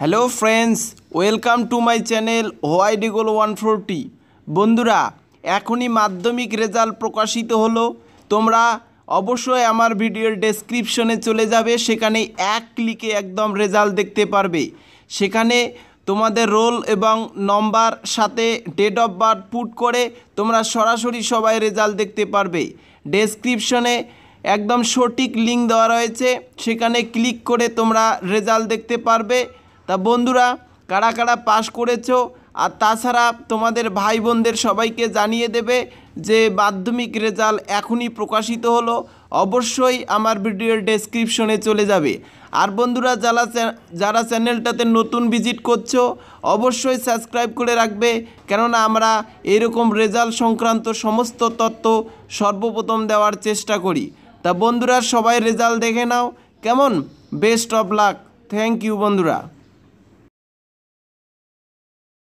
hello friends welcome to my channel Y one forty বন্ধুরা এখনই মাধ্যমিক রেজাল্ট প্রকাশিত হলো তোমরা অবশ্যই আমার ভিডিওর ডেসক্রিপশনে চলে যাবে সেখানে এক ক্লিকে একদম রেজাল্ট দেখতে পারবে সেখানে তোমাদের রোল এবং নম্বর সাথে ডেট অফ বার্থ পুট করে তোমরা সরাসরি সবাই রেজাল্ট দেখতে পারবে ডেসক্রিপশনে একদম সঠিক লিঙ্ক দেওয়া রয়েছে সেখানে ক্লিক করে তোমরা রেজাল্ট দেখতে পারবে তা বন্ধুরা কারা কারা পাশ করেছ আর তাছাড়া তোমাদের ভাই বোনদের সবাইকে জানিয়ে দেবে যে মাধ্যমিক রেজাল্ট এখনই প্রকাশিত হলো অবশ্যই আমার ভিডিওর ডেসক্রিপশনে চলে যাবে আর বন্ধুরা যারা যারা চ্যানেলটাতে নতুন ভিজিট করছো অবশ্যই সাবস্ক্রাইব করে রাখবে কেননা আমরা এরকম রেজাল্ট সংক্রান্ত সমস্ত তত্ত্ব সর্বপ্রথম দেওয়ার চেষ্টা করি তা বন্ধুরা সবাই রেজাল্ট দেখে নাও কেমন best of luck thank you বন্ধুরা